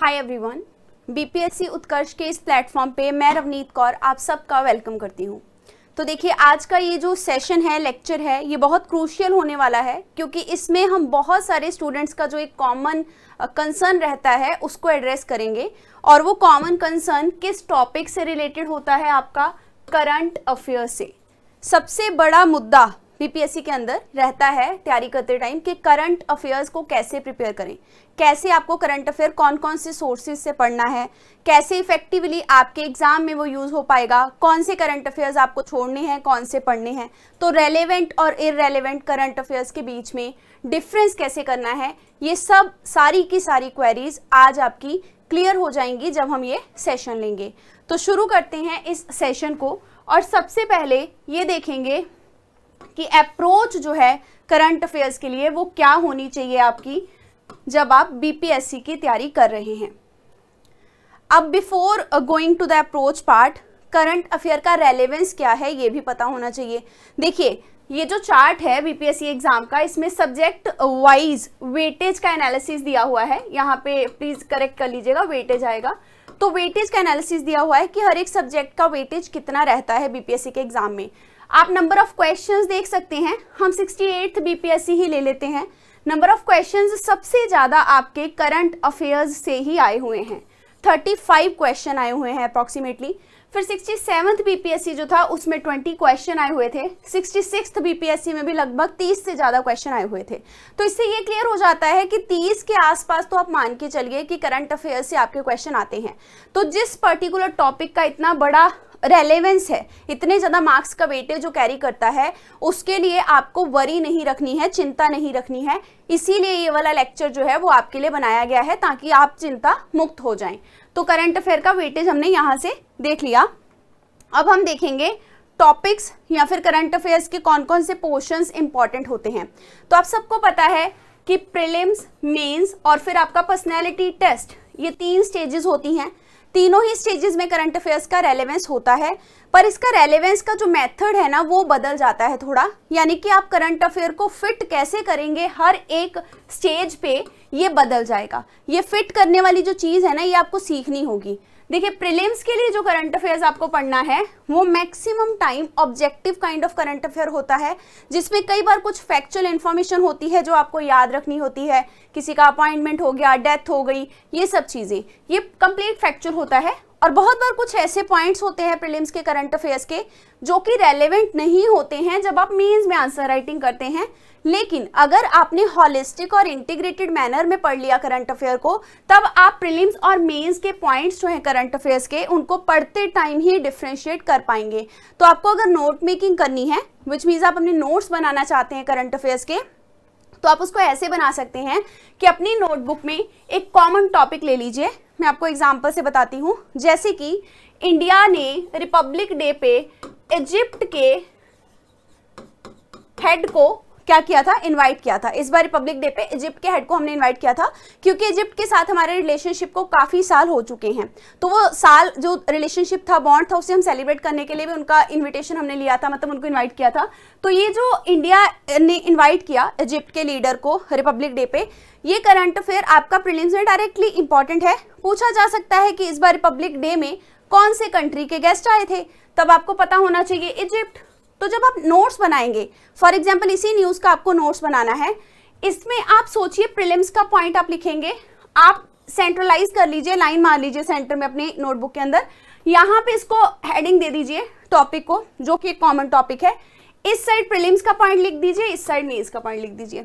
hi everyone BPSC उत्कर्ष के इस platform पे मैं रवनीत कौर आप सबका वेलकम करती हूँ तो देखिए आज का ये जो सेशन है लेक्चर है ये बहुत क्रूशियल होने वाला है क्योंकि इसमें हम बहुत सारे स्टूडेंट्स का जो एक कॉमन कंसर्न रहता है उसको एड्रेस करेंगे और वो कॉमन कंसर्न किस टॉपिक से रिलेटेड होता है आपका करंट अफेयर से सबसे बड़ा मुद्दा बीपीएससी के अंदर रहता है तैयारी करते टाइम कि करंट अफेयर्स को कैसे प्रिपेयर करें कैसे आपको करंट अफेयर कौन कौन से सोर्सेज से पढ़ना है कैसे इफेक्टिवली आपके एग्जाम में वो यूज़ हो पाएगा कौन से करंट अफेयर्स आपको छोड़ने हैं कौन से पढ़ने हैं तो रेलेवेंट और इरेलीवेंट करंट अफेयर्स के बीच में डिफरेंस कैसे करना है ये सब सारी की सारी क्वेरीज आज आपकी क्लियर हो जाएंगी जब हम ये सेशन लेंगे तो शुरू करते हैं इस सेशन को और सबसे पहले ये देखेंगे कि अप्रोच जो है करंट अफेयर्स के लिए वो क्या होनी चाहिए आपकी जब आप बीपीएससी की तैयारी कर रहे हैं अब before going to the approach part current affair का रेलेवेंस क्या है ये भी पता होना चाहिए देखिए ये जो चार्ट है बीपीएससी एग्जाम का इसमें सब्जेक्ट वाइज वेटेज का एनालिसिस दिया हुआ है यहाँ पे प्लीज करेक्ट कर लीजिएगा वेटेज आएगा तो वेटेज का एनालिसिस दिया हुआ है कि हर एक सब्जेक्ट का वेटेज कितना रहता है बीपीएससी के एग्जाम में आप नंबर ऑफ क्वेश्चंस देख सकते हैं हम सिक्सटी एट्थ बीपीएससी ही ले लेते हैं नंबर ऑफ क्वेश्चंस सबसे ज़्यादा आपके करंट अफेयर्स से ही आए हुए हैं 35 क्वेश्चन आए हुए हैं अप्रॉक्सीमेटली फिर सिक्सटी सेवन्थ बीपीएससी जो था उसमें ट्वेंटी क्वेश्चन आए हुए थे सिक्सटी सिक्स बीपीएससी में भी लगभग तीस से ज़्यादा क्वेश्चन आए हुए थे तो इससे ये क्लियर हो जाता है कि तीस के आसपास तो आप मान के चलिए कि करंट अफेयर से आपके क्वेश्चन आते हैं तो जिस पर्टिकुलर टॉपिक का इतना बड़ा रेलेवेंस है इतने ज़्यादा मार्क्स का वेटेज जो कैरी करता है उसके लिए आपको वरी नहीं रखनी है चिंता नहीं रखनी है इसीलिए ये वाला लेक्चर जो है वो आपके लिए बनाया गया है ताकि आप चिंता मुक्त हो जाएं तो करंट अफेयर का वेटेज हमने यहाँ से देख लिया अब हम देखेंगे टॉपिक्स या फिर करंट अफेयर्स के कौन कौन से पोर्शन इंपॉर्टेंट होते हैं तो आप सबको पता है कि प्रिलिम्स मेन्स और फिर आपका पर्सनैलिटी टेस्ट ये तीन स्टेजेस होती हैं तीनों ही स्टेजेस में करंट अफेयर्स का रेलेवेंस होता है पर इसका रेलेवेंस का जो मेथड है ना वो बदल जाता है थोड़ा यानी कि आप करंट अफेयर को फिट कैसे करेंगे हर एक स्टेज पे ये बदल जाएगा ये फिट करने वाली जो चीज़ है ना ये आपको सीखनी होगी देखिए प्रीलिम्स के लिए जो करंट अफेयर्स आपको पढ़ना है वो maximum time objective kind of current affair होता है जिसमें कई बार कुछ फैक्चुअल इन्फॉर्मेशन होती है जो आपको याद रखनी होती है किसी का अपॉइंटमेंट हो गया डेथ हो गई ये सब चीज़ें ये कंप्लीट फैक्चुअल होता है और बहुत बार कुछ ऐसे पॉइंट्स होते हैं प्रिलिम्स के करंट अफेयर्स के जो कि रेलिवेंट नहीं होते हैं जब आप मीन्स में आंसर राइटिंग करते हैं लेकिन अगर आपने हॉलिस्टिक और इंटीग्रेटेड मैनर में पढ़ लिया करंट अफेयर को तब आप प्रिलिम्स और मेंस के पॉइंट्स जो हैं करंट अफेयर्स के उनको पढ़ते टाइम ही डिफ्रेंशिएट कर पाएंगे तो आपको अगर नोट मेकिंग करनी है विच मीन्स आप अपने नोट्स बनाना चाहते हैं करंट अफेयर्स के तो आप उसको ऐसे बना सकते हैं कि अपनी नोटबुक में एक कॉमन टॉपिक ले लीजिए मैं आपको एग्जाम्पल से बताती हूँ जैसे कि इंडिया ने रिपब्लिक डे पे इजिप्ट के हेड को क्या किया था इन्वाइट किया था इस बार रिपब्लिक डे पे इजिप्ट के हेड को हमने इन्वाइट किया था क्योंकि इजिप्ट के साथ हमारे रिलेशनशिप को काफ़ी साल हो चुके हैं तो वो साल जो रिलेशनशिप था बॉन्ड था उसे हम सेलिब्रेट करने के लिए भी उनका इन्विटेशन हमने लिया था मतलब उनको इन्वाइट किया था तो ये जो इंडिया ने इन्वाइट किया इजिप्ट के लीडर को रिपब्लिक डे पे ये करंट अफेयर आपका प्रिलिम्स में डायरेक्टली इंपॉर्टेंट है पूछा जा सकता है कि इस बार रिपब्लिक डे में कौन से कंट्री के गेस्ट आए थे तब आपको पता होना चाहिए इजिप्ट तो जब आप नोट्स बनाएंगे फॉर एग्जाम्पल इसी न्यूज़ का आपको नोट्स बनाना है इसमें आप सोचिए प्रिलिम्स का पॉइंट आप लिखेंगे आप सेंट्रलाइज कर लीजिए लाइन मार लीजिए सेंटर में अपने नोटबुक के अंदर यहां पे इसको हेडिंग दे दीजिए टॉपिक को जो कि एक कॉमन टॉपिक है इस साइड प्रिलिम्स का पॉइंट लिख दीजिए इस साइड न्यूज का पॉइंट लिख दीजिए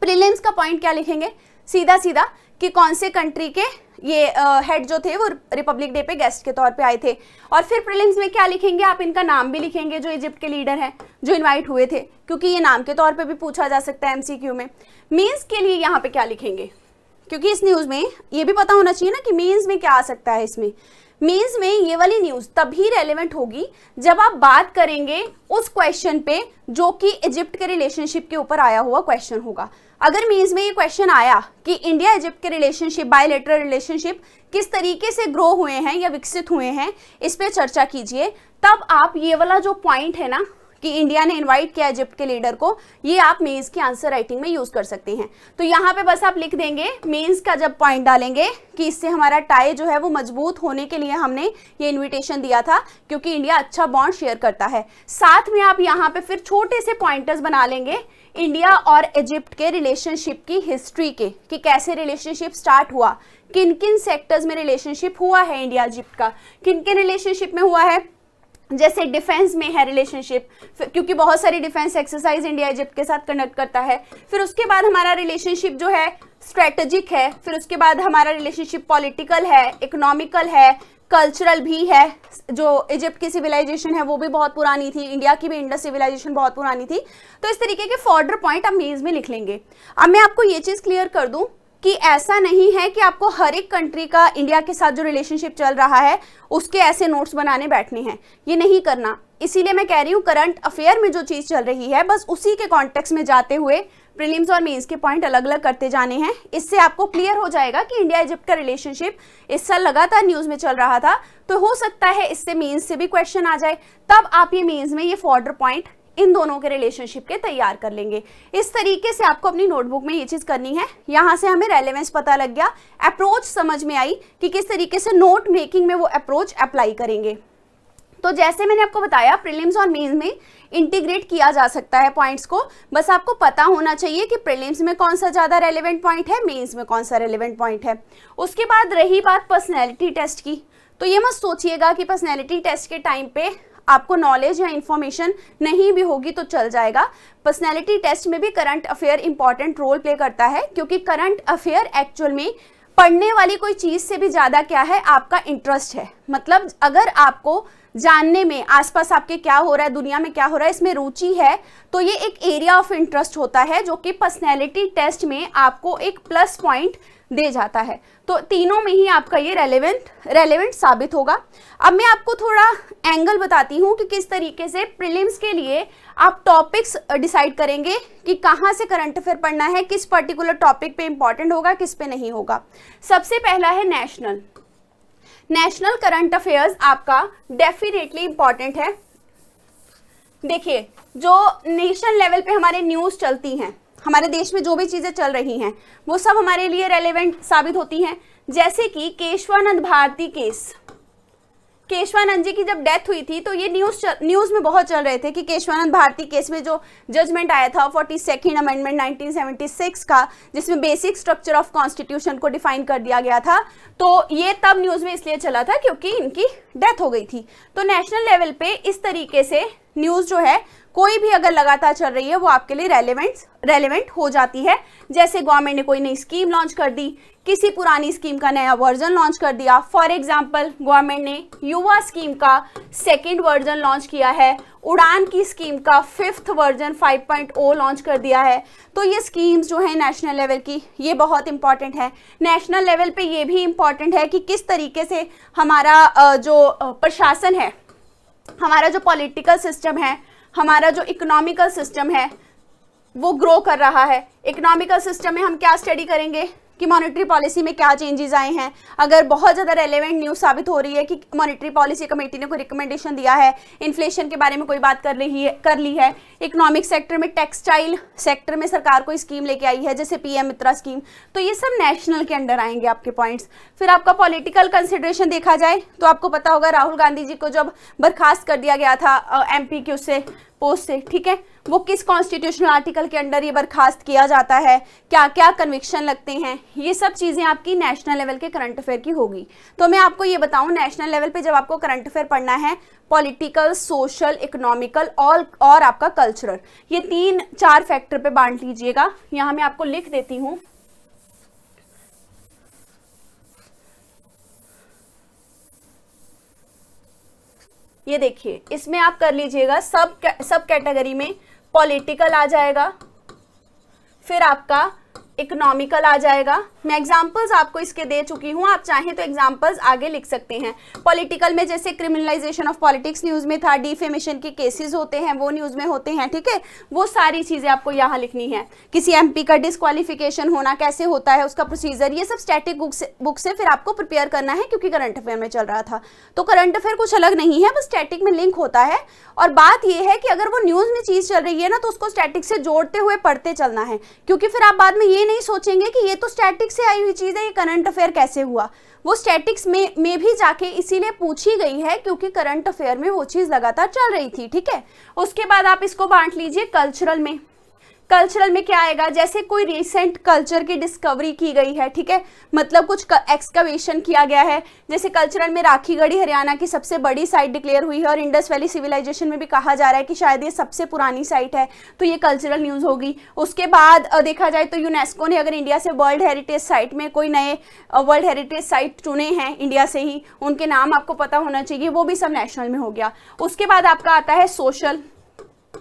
प्रिलिम्स का पॉइंट क्या लिखेंगे सीधा सीधा कि कौन से कंट्री के ये हेड uh, जो थे वो रिपब्लिक डे पे गेस्ट के तौर पे आए थे और फिर प्रिलिम्स में क्या लिखेंगे आप इनका नाम भी लिखेंगे जो इजिप्ट के लीडर हैं जो इनवाइट हुए थे क्योंकि ये नाम के तौर पे भी पूछा जा सकता है एमसीक्यू में मींस के लिए यहाँ पे क्या लिखेंगे क्योंकि इस न्यूज़ में ये भी पता होना चाहिए ना कि मीन्स में क्या आ सकता है इसमें मीन्स में ये वाली न्यूज तभी रेलिवेंट होगी जब आप बात करेंगे उस क्वेश्चन पे जो कि इजिप्ट के रिलेशनशिप के ऊपर आया हुआ क्वेश्चन होगा अगर मीन्स में ये क्वेश्चन आया कि इंडिया इजिप्ट के रिलेशनशिप बायोलेटरल रिलेशनशिप किस तरीके से ग्रो हुए हैं या विकसित हुए हैं इस पर चर्चा कीजिए तब आप ये वाला जो पॉइंट है ना कि इंडिया ने इन्वाइट किया इजिप्ट के लीडर को ये आप मेन्स की आंसर राइटिंग में यूज कर सकते हैं तो यहाँ पे बस आप लिख देंगे मेन्स का जब पॉइंट डालेंगे कि इससे हमारा टाई जो है वो मजबूत होने के लिए हमने ये इन्विटेशन दिया था क्योंकि इंडिया अच्छा बॉन्ड शेयर करता है साथ में आप यहाँ पे फिर छोटे से पॉइंटर्स बना लेंगे इंडिया और इजिप्ट के रिलेशनशिप की हिस्ट्री के कि कैसे रिलेशनशिप स्टार्ट हुआ किन किन सेक्टर्स में रिलेशनशिप हुआ है इंडिया इजिप्ट का किन किन रिलेशनशिप में हुआ है जैसे डिफेंस में है रिलेशनशिप क्योंकि बहुत सारी डिफेंस एक्सरसाइज इंडिया इजिप्ट के साथ कंडक्ट करता है फिर उसके बाद हमारा रिलेशनशिप जो है स्ट्रेटजिक है फिर उसके बाद हमारा रिलेशनशिप पॉलिटिकल है इकोनॉमिकल है कल्चरल भी है जो इजिप्ट की सिविलाइजेशन है वो भी बहुत पुरानी थी इंडिया की भी इंडस सिविलाइजेशन बहुत पुरानी थी तो इस तरीके के फॉर्डर पॉइंट आप मेज में लिख लेंगे अब मैं आपको ये चीज़ क्लियर कर दूँ कि ऐसा नहीं है कि आपको हर एक कंट्री का इंडिया के साथ जो रिलेशनशिप चल रहा है उसके ऐसे नोट्स बनाने बैठने हैं ये नहीं करना इसीलिए मैं कह रही हूँ करंट अफेयर में जो चीज़ चल रही है बस उसी के कॉन्टेक्स में जाते हुए प्रीलिम्स और मेंस के पॉइंट अलग अलग करते जाने हैं इससे आपको क्लियर हो जाएगा कि इंडिया इजिप्ट का रिलेशनशिप इस साल लगातार न्यूज़ में चल रहा था तो हो सकता है इससे मेंस से भी क्वेश्चन आ जाए तब आप ये मेंस में ये फॉर्डर पॉइंट इन दोनों के रिलेशनशिप के तैयार कर लेंगे इस तरीके से आपको अपनी नोटबुक में ये चीज़ करनी है यहां से हमें रेलेवेंस पता लग गया अप्रोच समझ में आई कि किस तरीके से नोट मेकिंग में वो अप्रोच अप्लाई करेंगे तो जैसे मैंने आपको बताया प्रिलिम्स और मेन्स में इंटीग्रेट किया जा सकता है पॉइंट्स को बस आपको पता होना चाहिए कि प्रिलिम्स में कौन सा ज़्यादा रेलिवेंट पॉइंट है मेन्स में कौन सा रेलिवेंट पॉइंट है उसके बाद रही बात पर्सनैलिटी टेस्ट की तो ये मत सोचिएगा कि पर्सनैलिटी टेस्ट के टाइम पे आपको नॉलेज या इन्फॉर्मेशन नहीं भी होगी तो चल जाएगा पर्सनैलिटी टेस्ट में भी current affair important role play करता है क्योंकि करंट अफेयर एक्चुअल में पढ़ने वाली कोई चीज़ से भी ज़्यादा क्या है आपका इंटरेस्ट है मतलब अगर आपको जानने में आसपास आपके क्या हो रहा है दुनिया में क्या हो रहा है इसमें रुचि है तो ये एक एरिया ऑफ इंटरेस्ट होता है जो कि पर्सनैलिटी टेस्ट में आपको एक प्लस पॉइंट दे जाता है तो तीनों में ही आपका ये रेलेवेंट रेलेवेंट साबित होगा अब मैं आपको थोड़ा एंगल बताती हूँ कि किस तरीके से प्रिलिम्स के लिए आप टॉपिक्स डिसाइड करेंगे कि कहाँ से करंट अफेयर पढ़ना है किस पर्टिकुलर टॉपिक पे इम्पॉर्टेंट होगा किस पे नहीं होगा सबसे पहला है नेशनल नेशनल करंट अफेयर्स आपका डेफिनेटली इंपॉर्टेंट है देखिए जो नेशनल लेवल पे हमारे न्यूज़ चलती हैं हमारे देश में जो भी चीज़ें चल रही हैं वो सब हमारे लिए रेलेवेंट साबित होती हैं जैसे कि केशवानंद भारती केस केशवानंद जी की जब डेथ हुई थी तो ये न्यूज न्यूज में बहुत चल रहे थे कि केशवानंद भारती केस में जो जजमेंट आया था फोर्टी सेकेंड अमेंडमेंट सिक्स का जिसमें बेसिक स्ट्रक्चर ऑफ कॉन्स्टिट्यूशन को डिफाइन कर दिया गया था तो ये तब न्यूज में इसलिए चला था क्योंकि इनकी डेथ हो गई थी तो नेशनल लेवल पे इस तरीके से न्यूज जो है कोई भी अगर लगातार चल रही है वो आपके लिए रेलिवेंट रेलिवेंट हो जाती है जैसे गवर्नमेंट ने कोई नई स्कीम लॉन्च कर दी किसी पुरानी स्कीम का नया वर्जन लॉन्च कर दिया फॉर एग्जाम्पल गवर्नमेंट ने युवा स्कीम का सेकेंड वर्जन लॉन्च किया है उड़ान की स्कीम का फिफ्थ वर्जन 5.0 लॉन्च कर दिया है तो ये स्कीम्स जो है नेशनल लेवल की ये बहुत इंपॉर्टेंट है नेशनल लेवल पे ये भी इम्पॉर्टेंट है कि किस तरीके से हमारा जो प्रशासन है हमारा जो पॉलिटिकल सिस्टम है हमारा जो इकोनॉमिकल सिस्टम है वो ग्रो कर रहा है इकोनॉमिकल सिस्टम में हम क्या स्टडी करेंगे कि मॉनेटरी पॉलिसी में क्या चेंजेस आए हैं अगर बहुत ज़्यादा रेलेवेंट न्यूज़ साबित हो रही है कि मॉनेटरी पॉलिसी कमेटी ने कोई रिकमेंडेशन दिया है इन्फ्लेशन के बारे में कोई बात कर रही है कर ली है इकोनॉमिक सेक्टर में टेक्सटाइल सेक्टर में सरकार कोई स्कीम लेके आई है जैसे पी मित्रा स्कीम तो ये सब नेशनल के अंडर आएंगे आपके पॉइंट्स फिर आपका पॉलिटिकल कंसिडरेशन देखा जाए तो आपको पता होगा राहुल गांधी जी को जब बर्खास्त कर दिया गया था एम के उससे पोस्ट से ठीक है वो किस कॉन्स्टिट्यूशनल आर्टिकल के अंडर ये बर्खास्त किया जाता है क्या क्या कन्विक्शन लगते हैं ये सब चीज़ें आपकी नेशनल लेवल के करंट अफेयर की होगी तो मैं आपको ये बताऊँ नेशनल लेवल पे जब आपको करंट अफेयर पढ़ना है पॉलिटिकल सोशल इकोनॉमिकल और और आपका कल्चरल ये तीन चार फैक्टर पे बांट लीजिएगा यहाँ मैं आपको लिख देती हूँ ये देखिए इसमें आप कर लीजिएगा सब सब कैटेगरी में पॉलिटिकल आ जाएगा फिर आपका इकोनॉमिकल आ जाएगा मैं एग्जांपल्स आपको इसके दे चुकी हूँ आप चाहें तो एग्जांपल्स आगे लिख सकते हैं पॉलिटिकल में जैसे क्रिमिनलाइजेशन ऑफ पॉलिटिक्स न्यूज़ में था डिफेमेशन के केसेस होते हैं वो न्यूज़ में होते हैं ठीक है वो सारी चीज़ें आपको यहाँ लिखनी है किसी एम का डिस्कालिफिकेशन होना कैसे होता है उसका प्रोसीजर ये सब स्टेटिक बुक से बुक से फिर आपको प्रिपेयर करना है क्योंकि करंट अफेयर में चल रहा था तो करंट अफेयर कुछ अलग नहीं है बस स्टैटिक में लिंक होता है और बात यह है कि अगर वो न्यूज़ में चीज़ चल रही है ना तो उसको स्टैटिक से जोड़ते हुए पढ़ते चलना है क्योंकि फिर आप बाद में ये नहीं सोचेंगे कि ये तो स्टैटिक्स से आई हुई चीज़ है ये करंट अफेयर कैसे हुआ वो स्टैटिक्स में में भी जाके इसीलिए पूछी गई है क्योंकि करंट अफेयर में वो चीज़ लगातार चल रही थी ठीक है उसके बाद आप इसको बांट लीजिए कल्चरल में कल्चरल में क्या आएगा जैसे कोई रिसेंट कल्चर की डिस्कवरी की गई है ठीक है मतलब कुछ एक्सकवेशन किया गया है जैसे कल्चरल में राखी गढ़ी हरियाणा की सबसे बड़ी साइट डिक्लेयर हुई है और इंडस वैली सिविलाइजेशन में भी कहा जा रहा है कि शायद ये सबसे पुरानी साइट है तो ये कल्चरल न्यूज़ होगी उसके बाद देखा जाए तो यूनेस्को ने अगर इंडिया से वर्ल्ड हेरिटेज साइट में कोई नए वर्ल्ड हेरिटेज साइट चुने हैं इंडिया से ही उनके नाम आपको पता होना चाहिए वो भी सब नेशनल में हो गया उसके बाद आपका आता है सोशल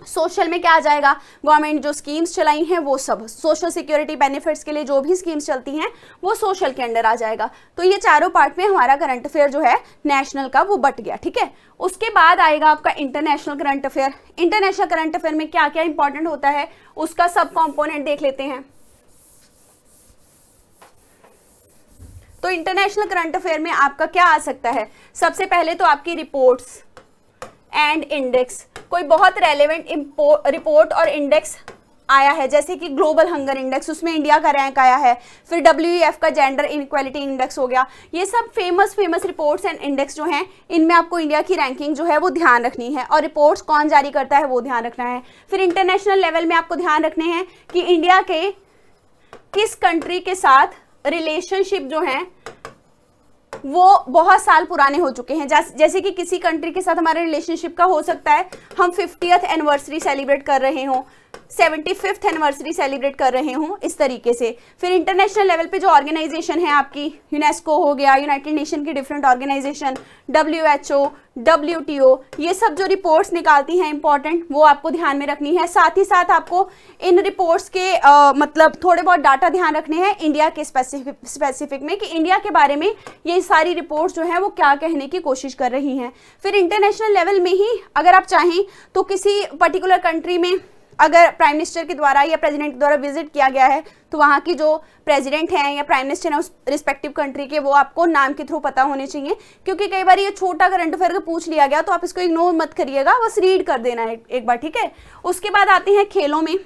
सोशल में क्या आ जाएगा गवर्नमेंट जो स्कीम्स चलाई हैं वो सब सोशल सिक्योरिटी बेनिफिट्स के लिए जो भी स्कीम्स चलती हैं वो सोशल के अंडर आ जाएगा तो ये चारों पार्ट में हमारा करंट अफेयर जो है नेशनल का वो बट गया ठीक है उसके बाद आएगा आपका international current affair international current affair में क्या क्या इंपॉर्टेंट होता है उसका सब कॉम्पोनेंट देख लेते हैं तो इंटरनेशनल करंट अफेयर में आपका क्या आ सकता है सबसे पहले तो आपकी रिपोर्ट्स एंड इंडेक्स कोई बहुत रेलिवेंट रिपोर्ट और इंडेक्स आया है जैसे कि ग्लोबल हंगर इंडेक्स उसमें इंडिया का रैंक आया है फिर डब्ल्यू e का जेंडर इनक्वालिटी इंडेक्स हो गया ये सब famous famous reports and index जो हैं इनमें आपको इंडिया की रैंकिंग जो है वो ध्यान रखनी है और रिपोर्ट्स कौन जारी करता है वो ध्यान रखना है फिर इंटरनेशनल लेवल में आपको ध्यान रखने हैं कि इंडिया के किस कंट्री के साथ रिलेशनशिप जो हैं वो बहुत साल पुराने हो चुके हैं जैसे कि किसी कंट्री के साथ हमारे रिलेशनशिप का हो सकता है हम फिफ्टियथ एनिवर्सरी सेलिब्रेट कर रहे हों सेवेंटी फिफ्थ एनिवर्सरी सेलिब्रेट कर रहे हूँ इस तरीके से फिर इंटरनेशनल लेवल पे जो ऑर्गेनाइजेशन है आपकी यूनेस्को हो गया यूनाइटेड नेशन की different organization W H O W T O ये सब जो रिपोर्ट्स निकालती हैं इंपॉर्टेंट वो आपको ध्यान में रखनी है साथ ही साथ आपको इन रिपोर्ट्स के आ, मतलब थोड़े बहुत डाटा ध्यान रखने हैं इंडिया के स्पेसिफिक स्पेसिफिक में कि इंडिया के बारे में ये सारी रिपोर्ट्स जो हैं वो क्या कहने की कोशिश कर रही हैं फिर इंटरनेशनल लेवल में ही अगर आप चाहें तो किसी पर्टिकुलर कंट्री में अगर प्राइम मिनिस्टर के द्वारा या प्रेसिडेंट के द्वारा विजिट किया गया है तो वहाँ की जो प्रेसिडेंट हैं या प्राइम मिनिस्टर हैं उस रिस्पेक्टिव कंट्री के वो आपको नाम के थ्रू पता होने चाहिए क्योंकि कई बार ये छोटा करंट अफेयर पूछ लिया गया तो आप इसको इग्नोर मत करिएगा बस रीड कर देना है एक बार ठीक है उसके बाद आते हैं खेलों में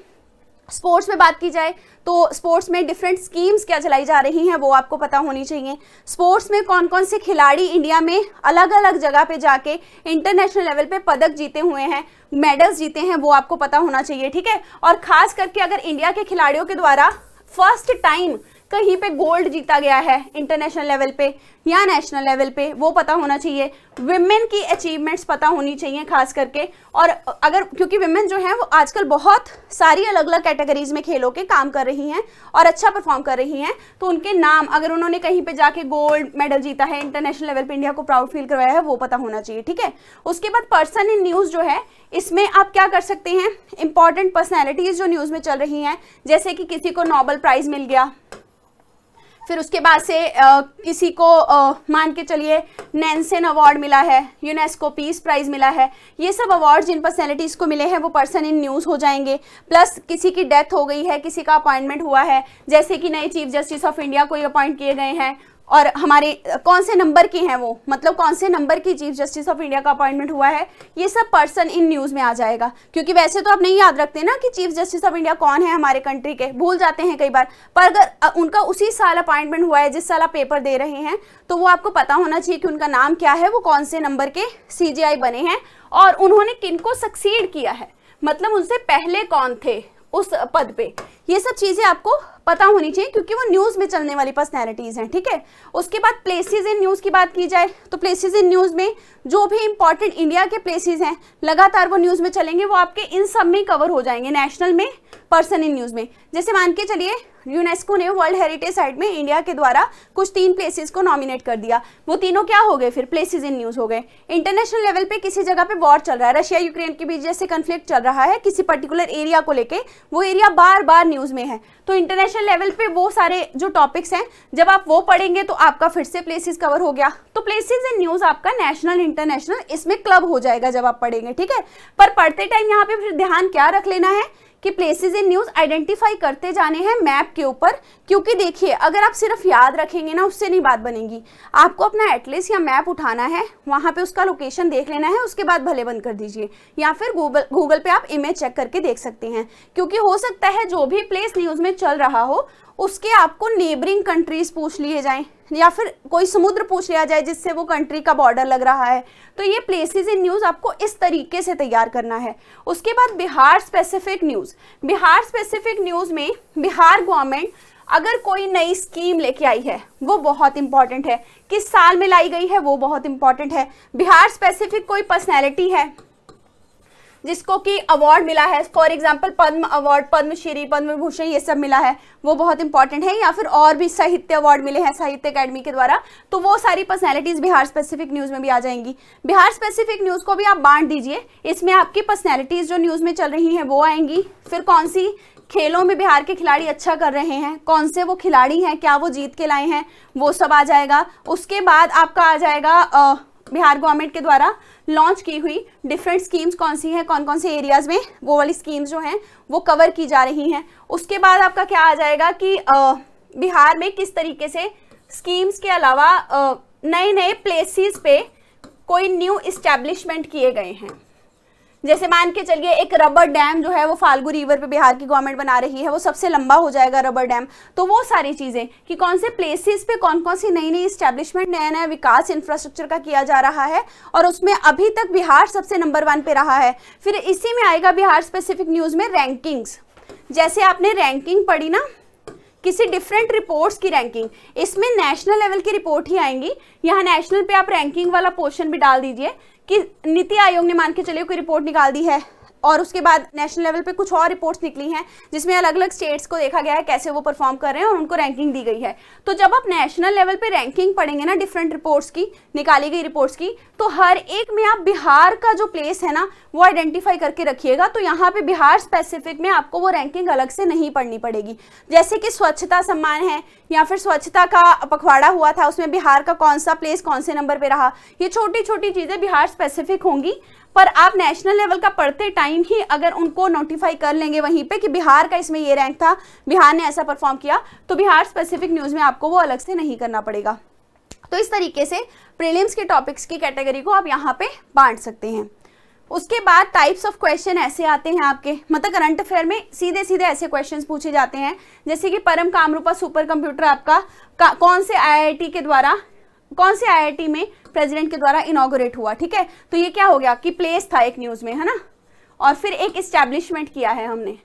स्पोर्ट्स में बात की जाए तो स्पोर्ट्स में डिफरेंट स्कीम्स क्या चलाई जा रही हैं वो आपको पता होनी चाहिए स्पोर्ट्स में कौन कौन से खिलाड़ी इंडिया में अलग अलग जगह पे जाके इंटरनेशनल लेवल पे पदक जीते हुए हैं मेडल्स जीते हैं वो आपको पता होना चाहिए ठीक है और खास करके अगर इंडिया के खिलाड़ियों के द्वारा फर्स्ट टाइम कहीं पे गोल्ड जीता गया है इंटरनेशनल लेवल पे या नेशनल लेवल पे वो पता होना चाहिए विमेन की अचीवमेंट्स पता होनी चाहिए खास करके और अगर क्योंकि विमेन जो हैं वो आजकल बहुत सारी अलग अलग कैटेगरीज में खेलों के काम कर रही हैं और अच्छा परफॉर्म कर रही हैं तो उनके नाम अगर उन्होंने कहीं पर जाके गोल्ड मेडल जीता है इंटरनेशनल लेवल पर इंडिया को प्राउड फील करवाया है वो पता होना चाहिए ठीक है उसके बाद पर्सन इन न्यूज़ जो है इसमें आप क्या कर सकते हैं इंपॉर्टेंट पर्सनैलिटीज़ जो न्यूज़ में चल रही हैं जैसे कि किसी को नोबल प्राइज़ मिल गया फिर उसके बाद से किसी को मान के चलिए नैनसेन अवार्ड मिला है यूनेस्को पीस प्राइज मिला है ये सब अवार्ड जिन पर्सनैलिटीज़ को मिले हैं वो पर्सन इन न्यूज़ हो जाएंगे प्लस किसी की डेथ हो गई है किसी का अपॉइंटमेंट हुआ है जैसे कि नए चीफ जस्टिस ऑफ इंडिया को अपॉइंट किए गए हैं और हमारे कौन से नंबर के हैं वो मतलब कौन से नंबर की चीफ जस्टिस ऑफ इंडिया का अपॉइंटमेंट हुआ है ये सब पर्सन इन न्यूज़ में आ जाएगा क्योंकि वैसे तो आप नहीं याद रखते ना कि चीफ जस्टिस ऑफ इंडिया कौन है हमारे कंट्री के भूल जाते हैं कई बार पर अगर उनका उसी साल अपॉइंटमेंट हुआ है जिस साल आप पेपर दे रहे हैं तो वो आपको पता होना चाहिए कि उनका नाम क्या है वो कौन से नंबर के सी बने हैं और उन्होंने को सक्सीड किया है मतलब उनसे पहले कौन थे उस पद पे ये सब चीज़ें आपको पता होनी चाहिए क्योंकि वो न्यूज़ में चलने वाली पर्सनैलिटीज़ हैं ठीक है उसके बाद प्लेसेज इन न्यूज़ की बात की जाए तो प्लेसेज इन न्यूज़ में जो भी इंपॉर्टेंट इंडिया के प्लेसेज हैं लगातार वो न्यूज़ में चलेंगे वो आपके इन सब में कवर हो जाएंगे नेशनल में पर्सन इन न्यूज़ में जैसे मान के चलिए यूनेस्को ने वर्ल्ड हेरिटेज साइट में इंडिया के द्वारा कुछ तीन प्लेसेस को नॉमिनेट कर दिया वो तीनों क्या हो गए फिर प्लेसेस इन न्यूज़ हो गए इंटरनेशनल लेवल पे किसी जगह पे वॉर चल रहा है रशिया यूक्रेन के बीच जैसे कंफ्लिक्ट चल रहा है किसी पर्टिकुलर एरिया को लेके वो एरिया बार बार न्यूज़ में है तो इंटरनेशनल इंटरनेशनल लेवल पे वो सारे जो टॉपिक्स हैं जब आप वो पढ़ेंगे तो आपका फिर से प्लेसेस कवर हो गया तो प्लेसेस एंड न्यूज आपका नेशनल इंटरनेशनल इसमें क्लब हो जाएगा जब आप पढ़ेंगे ठीक है पर पढ़ते टाइम यहाँ पे फिर ध्यान क्या रख लेना है कि प्लेसेस इन न्यूज़ आइडेंटिफाई करते जाने हैं मैप के ऊपर क्योंकि देखिए अगर आप सिर्फ याद रखेंगे ना उससे नहीं बात बनेगी आपको अपना एटलेस या मैप उठाना है वहां पे उसका लोकेशन देख लेना है उसके बाद भले बंद कर दीजिए या फिर गूगल गूगल पे आप इमेज चेक करके देख सकते हैं क्योंकि हो सकता है जो भी प्लेस न्यूज़ में चल रहा हो उसके आपको नेबरिंग कंट्रीज पूछ लिए जाएं या फिर कोई समुद्र पूछ लिया जाए जिससे वो कंट्री का बॉर्डर लग रहा है तो ये प्लेसेस इन न्यूज़ आपको इस तरीके से तैयार करना है उसके बाद Bihar specific news Bihar specific news में बिहार गवर्नमेंट अगर कोई नई स्कीम लेके आई है वो बहुत इंपॉर्टेंट है किस साल में लाई गई है वो बहुत इंपॉर्टेंट है बिहार स्पेसिफिक कोई पर्सनैलिटी है जिसको कि अवार्ड मिला है for example Padma award Padma Shri Padma Bhushan ये सब मिला है वो बहुत इंपॉर्टेंट है या फिर और भी साहित्य अवार्ड मिले हैं साहित्य अकेडमी के द्वारा तो वो सारी पर्सनैलिटीज़ बिहार स्पेसिफिक न्यूज़ में भी आ जाएंगी बिहार स्पेसिफिक न्यूज़ को भी आप बांट दीजिए इसमें आपकी पर्सनैलिटीज़ जो न्यूज़ में चल रही हैं वो आएंगी फिर कौन सी खेलों में बिहार के खिलाड़ी अच्छा कर रहे हैं कौन से वो खिलाड़ी हैं क्या वो जीत के लाए हैं वो सब आ जाएगा उसके बाद आपका आ जाएगा आ, बिहार गवर्नमेंट के द्वारा लॉन्च की हुई डिफरेंट स्कीम्स कौन सी हैं कौन कौन से एरियाज में वो वाली स्कीम्स जो हैं वो कवर की जा रही हैं उसके बाद आपका क्या आ जाएगा कि आ, बिहार में किस तरीके से स्कीम्स के अलावा नए नए प्लेसेस पे कोई न्यू इस्टेब्लिशमेंट किए गए हैं जैसे मान के चलिए एक रबर डैम जो है वो फाल्गू रिवर पे बिहार की गवर्नमेंट बना रही है वो सबसे लंबा हो जाएगा रबर डैम तो वो सारी चीज़ें कि कौन से प्लेसेस पे कौन कौन सी नई नई स्टेब्लिशमेंट नया नया विकास इंफ्रास्ट्रक्चर का किया जा रहा है और उसमें अभी तक बिहार सबसे नंबर वन पे रहा है फिर इसी में आएगा बिहार स्पेसिफिक न्यूज़ में रैंकिंग्स जैसे आपने रैंकिंग पढ़ी ना किसी डिफरेंट रिपोर्ट्स की रैंकिंग इसमें नेशनल लेवल की रिपोर्ट ही आएंगी यहाँ नेशनल पे आप रैंकिंग वाला पोर्शन भी डाल दीजिए कि नीति आयोग ने मान के चलिए कोई रिपोर्ट निकाल दी है और उसके बाद नेशनल लेवल पे कुछ और रिपोर्ट्स निकली हैं जिसमें अलग अलग स्टेट्स को देखा गया है कैसे वो परफॉर्म कर रहे हैं और उनको रैंकिंग दी गई है तो जब आप नेशनल लेवल पे रैंकिंग पढ़ेंगे ना डिफरेंट रिपोर्ट्स की निकाली गई रिपोर्ट्स की तो हर एक में आप बिहार का जो प्लेस है ना वो आइडेंटिफाई करके रखिएगा तो यहाँ पे बिहार स्पेसिफिक में आपको वो रैंकिंग अलग से नहीं पढ़नी पड़ेगी जैसे कि स्वच्छता सम्मान है या फिर स्वच्छता का पखवाड़ा हुआ था उसमें बिहार का कौन सा प्लेस कौन से नंबर पर रहा ये छोटी छोटी चीज़ें बिहार स्पेसिफिक होंगी पर आप नेशनल लेवल का पढ़ते टाइम ही अगर उनको नोटिफाई कर लेंगे वहीं पे कि बिहार का इसमें ये रैंक था बिहार ने ऐसा परफॉर्म किया तो बिहार स्पेसिफिक न्यूज़ में आपको वो अलग से नहीं करना पड़ेगा तो इस तरीके से प्रीलिम्स के टॉपिक्स की कैटेगरी को आप यहाँ पे बांट सकते हैं उसके बाद टाइप्स ऑफ क्वेश्चन ऐसे आते हैं आपके मतलब करंट अफेयर में सीधे सीधे ऐसे क्वेश्चंस पूछे जाते हैं जैसे कि परम कामरूपा सुपर कंप्यूटर आपका कौन से आईआईटी के द्वारा कौन से आईआईटी में प्रेसिडेंट के द्वारा इनोग्रेट हुआ ठीक है तो ये क्या हो गया कि प्लेस था एक न्यूज़ में है ना और फिर एक इस्टेब्लिशमेंट किया है हमने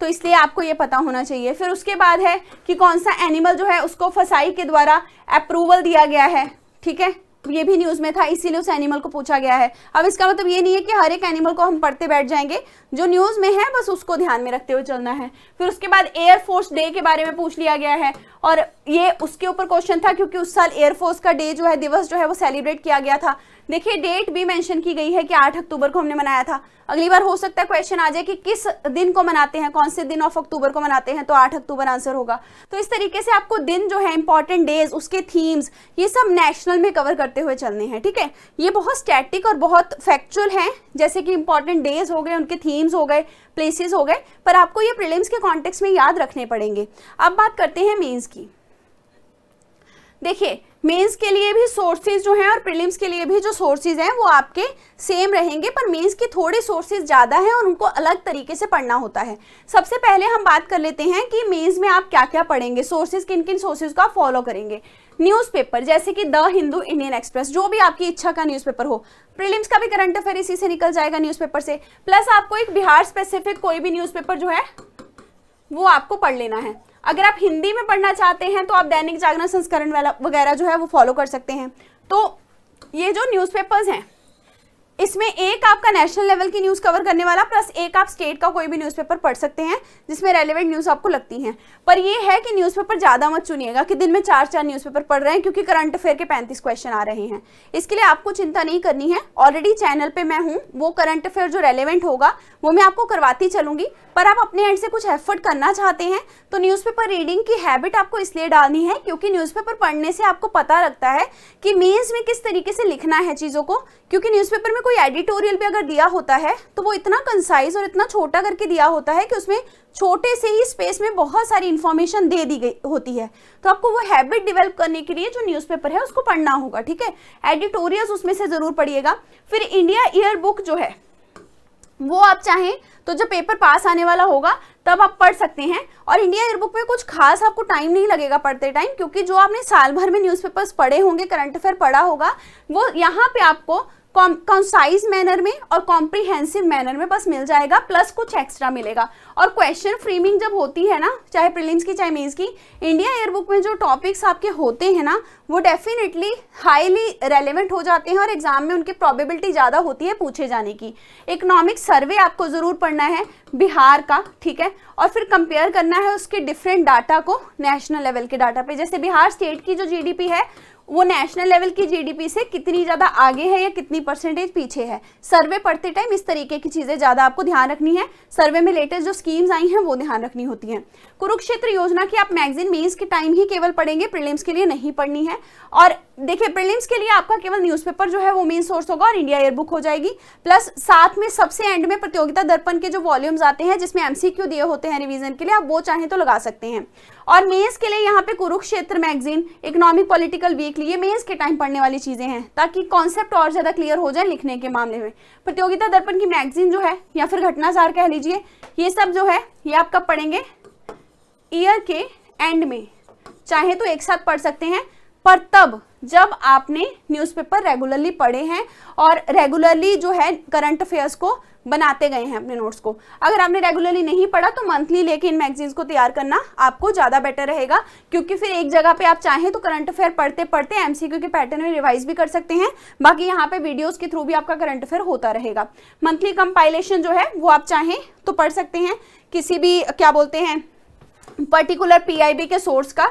तो इसलिए आपको ये पता होना चाहिए फिर उसके बाद है कि कौन सा एनिमल जो है उसको फसाई के द्वारा अप्रूवल दिया गया है ठीक है ये भी न्यूज़ में था इसीलिए उस एनिमल को पूछा गया है अब इसका मतलब ये नहीं है कि हर एक एनिमल को हम पढ़ते बैठ जाएंगे जो न्यूज़ में है बस उसको ध्यान में रखते हुए चलना है फिर उसके बाद एयरफोर्स डे के बारे में पूछ लिया गया है और ये उसके ऊपर क्वेश्चन था क्योंकि उस साल एयरफोर्स का डे जो है दिवस जो है वो सेलिब्रेट किया गया था देखिए डेट भी मेंशन की गई है कि 8 अक्टूबर को हमने मनाया था अगली बार हो सकता है क्वेश्चन आ जाए कि किस दिन को मनाते हैं कौन से दिन ऑफ अक्टूबर को मनाते हैं तो 8 अक्टूबर आंसर होगा तो इस तरीके से आपको दिन जो है इंपॉर्टेंट डेज उसके थीम्स ये सब नेशनल में कवर करते हुए चलने हैं ठीक है ये बहुत स्टैटिक और बहुत फैक्चुअल है जैसे कि इंपॉर्टेंट डेज हो गए उनके थीम नेम्स हो गए प्लेसेस हो गए पर आपको ये प्रीलिम्स के कॉन्टेक्स्ट में याद रखने पड़ेंगे अब बात करते हैं मेंस की देखिए मेंस के लिए भी सोर्सेज जो हैं और प्रीलिम्स के लिए भी जो सोर्सेज हैं वो आपके सेम रहेंगे पर मेंस के थोड़े सोर्सेज ज़्यादा हैं और उनको अलग तरीके से पढ़ना होता है सबसे पहले हम बात कर लेते हैं कि मेंस में आप क्या क्या पढ़ेंगे सोर्सेज किन किन सोर्सेज को आप फॉलो करेंगे न्यूज़पेपर जैसे कि द हिंदू इंडियन एक्सप्रेस जो भी आपकी इच्छा का न्यूज़पेपर हो प्रीलिम्स का भी करंट अफेयर इसी से निकल जाएगा न्यूज़पेपर से प्लस आपको एक बिहार स्पेसिफिक कोई भी न्यूज़पेपर जो है वो आपको पढ़ लेना है अगर आप हिंदी में पढ़ना चाहते हैं तो आप दैनिक जागरण संस्करण वगैरह जो है वो फॉलो कर सकते हैं तो ये जो न्यूज़पेपर्स हैं इसमें एक आपका नेशनल लेवल की न्यूज़ कवर करने वाला प्लस एक आप स्टेट का कोई भी न्यूज़पेपर पढ़ सकते हैं जिसमें रेलिवेंट न्यूज़ आपको लगती हैं पर यह है कि न्यूज़पेपर ज़्यादा मत चुनिएगा कि दिन में चार चार न्यूज़पेपर पढ़ रहे हैं क्योंकि करंट अफेयर के पैंतीस क्वेश्चन आ रहे हैं इसके लिए आपको चिंता नहीं करनी है ऑलरेडी चैनल पर मैं हूँ वो करंट अफेयर जो रेलिवेंट होगा वो मैं आपको करवाती चलूंगी पर आप अपने एंड से कुछ एफर्ट करना चाहते हैं तो न्यूज रीडिंग की हैबिट आपको इसलिए डालनी है क्योंकि न्यूज पढ़ने से आपको पता लगता है कि मीन्स में किस तरीके से लिखना है चीज़ों को क्योंकि न्यूज़पेपर में कोई एडिटोरियल भी अगर दिया होता है तो वो इतना कंसाइज और इतना छोटा करके दिया होता है कि उसमें छोटे से ही स्पेस में बहुत सारी इन्फॉर्मेशन दे दी गई होती है तो आपको वो हैबिट डेवलप करने के लिए जो न्यूज़पेपर है उसको पढ़ना होगा ठीक है एडिटोरियल्स उसमें से ज़रूर पढ़िएगा फिर इंडिया ईयर बुक जो है वो आप चाहें तो जब पेपर पास आने वाला होगा तब आप पढ़ सकते हैं और इंडिया ईयरबुक में कुछ खास आपको टाइम नहीं लगेगा पढ़ते टाइम क्योंकि जो आपने साल भर में न्यूज़पेपर्स पढ़े होंगे करंट अफेयर पढ़ा होगा वो यहाँ पे आपको कंसाइज मैनर में और कॉम्प्रिहेंसिव मैनर में बस मिल जाएगा प्लस कुछ एक्स्ट्रा मिलेगा और क्वेश्चन फ्रेमिंग जब होती है ना चाहे प्रिलिम्स की चाहे मेन्स की इंडिया एयरबुक में जो टॉपिक्स आपके होते हैं ना वो डेफिनेटली हाईली रेलिवेंट हो जाते हैं और एग्जाम में उनकी प्रॉबिबिलिटी ज़्यादा होती है पूछे जाने की इकोनॉमिक सर्वे आपको ज़रूर पढ़ना है बिहार का ठीक है और फिर कंपेयर करना है उसके डिफरेंट डाटा को नेशनल लेवल के डाटा पे जैसे बिहार स्टेट की जो जी है वो नेशनल लेवल की जीडीपी से कितनी ज़्यादा आगे है या कितनी परसेंटेज पीछे है सर्वे पढ़ते टाइम इस तरीके की चीज़ें ज़्यादा आपको ध्यान रखनी है सर्वे में लेटेस्ट जो स्कीम्स आई हैं वो ध्यान रखनी होती हैं कुरुक्षेत्र योजना की आप मैगजीन मेन्स के टाइम ही केवल पढ़ेंगे प्रिलिम्स के लिए नहीं पढ़नी है और देखिए प्रिलिम्स के लिए आपका केवल न्यूज़पेपर जो है वो मेन सोर्स होगा और इंडिया एयरबुक हो जाएगी प्लस साथ में सबसे एंड में प्रतियोगिता दर्पण के जो वॉल्यूम्स आते हैं जिसमें एमसीक्यू दिए होते हैं रिविजन के लिए आप वो चाहें तो लगा सकते हैं और मेंस के लिए यहाँ पे Kurukshetra magazine economic political weekly ये मेंस के टाइम पढ़ने वाली चीज़ें हैं ताकि कॉन्सेप्ट और ज़्यादा क्लियर हो जाए लिखने के मामले में प्रतियोगिता दर्पण की मैगजीन जो है या फिर घटनासार कह लीजिए ये सब जो है ये आप कब पढ़ेंगे ईयर के एंड में चाहे तो एक साथ पढ़ सकते हैं पर तब जब आपने न्यूज़पेपर रेगुलरली पढ़े हैं और रेगुलरली जो है करंट अफेयर्स को बनाते गए हैं अपने नोट्स को अगर आपने रेगुलरली नहीं पढ़ा तो मंथली लेके इन मैगजीन्स को तैयार करना आपको ज़्यादा बेटर रहेगा क्योंकि फिर एक जगह पे आप चाहें तो करंट अफेयर पढ़ते पढ़ते एमसीक्यू के पैटर्न में रिवाइज भी कर सकते हैं बाकी यहाँ पे वीडियोज के थ्रू भी आपका करंट अफेयर होता रहेगा मंथली कंपाइलेशन जो है वो आप चाहें तो पढ़ सकते हैं किसी भी क्या बोलते हैं पर्टिकुलर पी के सोर्स का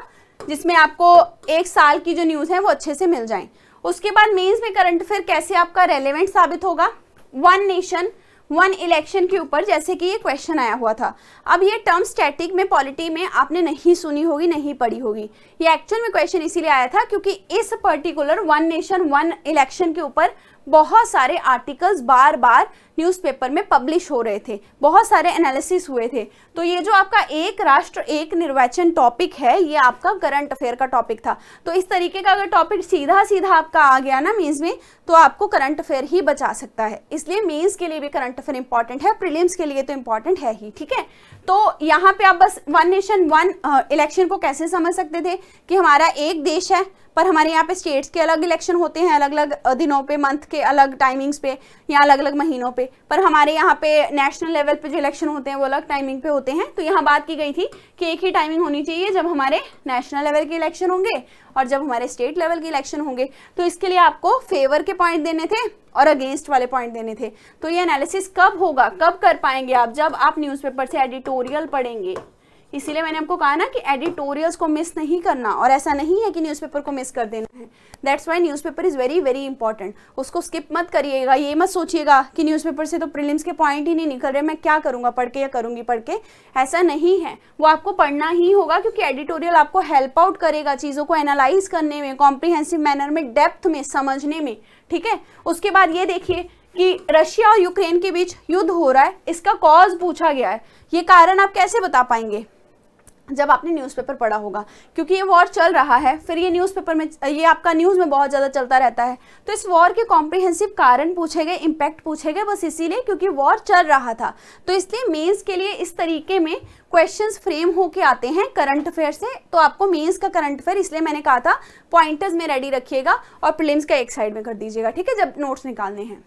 जिसमें आपको एक साल की जो न्यूज़ है वो अच्छे से मिल जाए उसके बाद मेंस में करंट अफेयर कैसे आपका रेलेवेंट साबित होगा वन नेशन वन इलेक्शन के ऊपर जैसे कि ये क्वेश्चन आया हुआ था अब ये टर्म स्टैटिक में पॉलिटी में आपने नहीं सुनी होगी नहीं पढ़ी होगी ये एक्चुअल में क्वेश्चन इसीलिए आया था क्योंकि इस particular one nation one election के ऊपर बहुत सारे आर्टिकल्स बार बार न्यूज़पेपर में पब्लिश हो रहे थे बहुत सारे एनालिसिस हुए थे तो ये जो आपका एक राष्ट्र एक निर्वाचन टॉपिक है ये आपका करंट अफेयर का टॉपिक था तो इस तरीके का अगर टॉपिक सीधा सीधा आपका आ गया ना मीन्स में तो आपको करंट अफेयर ही बचा सकता है इसलिए मीन्स के लिए भी करंट अफेयर इंपॉर्टेंट है प्रिलियम्स के लिए तो इंपॉर्टेंट है ही ठीक है तो यहाँ पे आप बस वन नेशन वन इलेक्शन को कैसे समझ सकते थे कि हमारा एक देश है पर हमारे यहाँ पे स्टेट्स के अलग इलेक्शन होते हैं अलग अलग दिनों पे मंथ के अलग टाइमिंग्स पे या अलग अलग महीनों पे पर हमारे यहाँ पे नेशनल लेवल पे जो इलेक्शन होते हैं वो अलग टाइमिंग पे होते हैं तो यहाँ बात की गई थी कि एक ही टाइमिंग होनी चाहिए जब हमारे नेशनल लेवल के इलेक्शन होंगे और जब हमारे स्टेट लेवल के इलेक्शन होंगे तो इसके लिए आपको फेवर के पॉइंट देने थे और अगेंस्ट वाले पॉइंट देने थे तो ये एनालिसिस कब होगा कब कर पाएंगे आप जब आप न्यूज़पेपर से एडिटोरियल पढ़ेंगे इसीलिए मैंने आपको कहा ना कि एडिटोरियल्स को मिस नहीं करना और ऐसा नहीं है कि न्यूज़पेपर को मिस कर देना है that's why newspaper is very very important उसको स्किप मत करिएगा ये मत सोचिएगा कि न्यूज़पेपर से तो प्रिलिम्स के पॉइंट ही नहीं निकल रहे मैं क्या करूँगा पढ़ के या करूँगी पढ़ के ऐसा नहीं है वो आपको पढ़ना ही होगा क्योंकि एडिटोरियल आपको हेल्प आउट करेगा चीज़ों को एनालाइज करने में कॉम्प्रिहेंसिव मैनर में डेप्थ में समझने में ठीक है उसके बाद ये देखिए कि रशिया और यूक्रेन के बीच युद्ध हो रहा है इसका कॉज पूछा गया है ये कारण आप कैसे बता पाएंगे जब आपने न्यूज़पेपर पढ़ा होगा क्योंकि ये वॉर चल रहा है फिर ये न्यूज़पेपर में ये आपका न्यूज़ में बहुत ज़्यादा चलता रहता है तो इस वॉर के कॉम्प्रिहेंसिव कारण पूछे गए इम्पैक्ट पूछे गए बस इसीलिए क्योंकि वॉर चल रहा था तो इसलिए मेंस के लिए इस तरीके में क्वेश्चंस फ्रेम होके आते हैं करंट अफेयर से तो आपको मेन्स का करंट अफेयर इसलिए मैंने कहा था पॉइंटर्स में रेडी रखिएगा और प्लेम्स का एक साइड में कर दीजिएगा ठीक है जब नोट्स निकालने हैं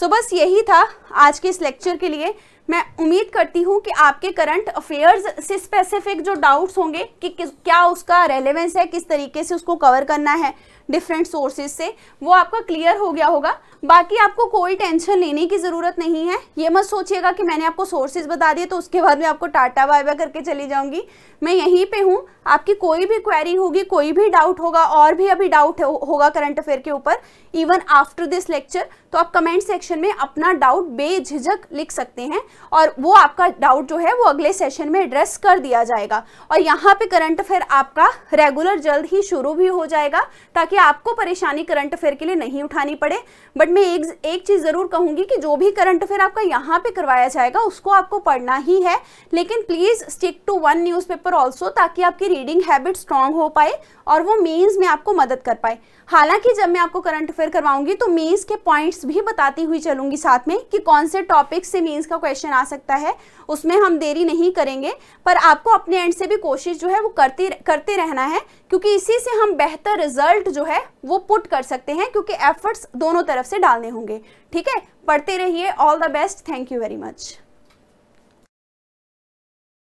सो बस यही था आज के इस लेक्चर के लिए मैं उम्मीद करती हूँ कि आपके करंट अफेयर्स से स्पेसिफिक जो डाउट्स होंगे कि, कि क्या उसका रेलेवेंस है किस तरीके से उसको कवर करना है डिफरेंट सोर्सेज से वो आपका क्लियर हो गया होगा बाकी आपको कोई टेंशन लेने की ज़रूरत नहीं है ये मत सोचिएगा कि मैंने आपको सोर्सेज बता दिए तो उसके बाद मैं आपको टाटा बाय बाय करके चली जाऊंगी मैं यहीं पर हूँ आपकी कोई भी क्वेरी होगी कोई भी डाउट होगा और भी अभी डाउट हो, होगा करंट अफेयर के ऊपर इवन आफ्टर दिस लेक्चर तो आप कमेंट सेक्शन में अपना डाउट बेझिझक लिख सकते हैं और वो आपका डाउट जो है वो अगले सेशन में एड्रेस कर दिया जाएगा और यहाँ पे करंट अफेयर आपका रेगुलर जल्द ही शुरू भी हो जाएगा ताकि ताकि आपको परेशानी करंट अफेयर के लिए नहीं उठानी पड़े बट मैं एक एक चीज़ ज़रूर कहूंगी कि जो भी करंट अफेयर आपका यहाँ पे करवाया जाएगा उसको आपको पढ़ना ही है लेकिन please stick to one paper also ताकि आपकी रीडिंग हैबिट स्ट्रांग हो पाए और वो मीन्स में आपको मदद कर पाए हालांकि जब मैं आपको करंट अफेयर करवाऊंगी तो मीन्स के पॉइंट्स भी बताती हुई चलूंगी साथ में कि कौन से टॉपिक से मीन्स का क्वेश्चन आ सकता है उसमें हम देरी नहीं करेंगे पर आपको अपने एंड से भी कोशिश जो है वो करती करते रहना है क्योंकि इसी से हम बेहतर रिजल्ट जो है वो पुट कर सकते हैं क्योंकि एफर्ट्स दोनों तरफ से डालने होंगे ठीक है पढ़ते रहिए all the best thank you very much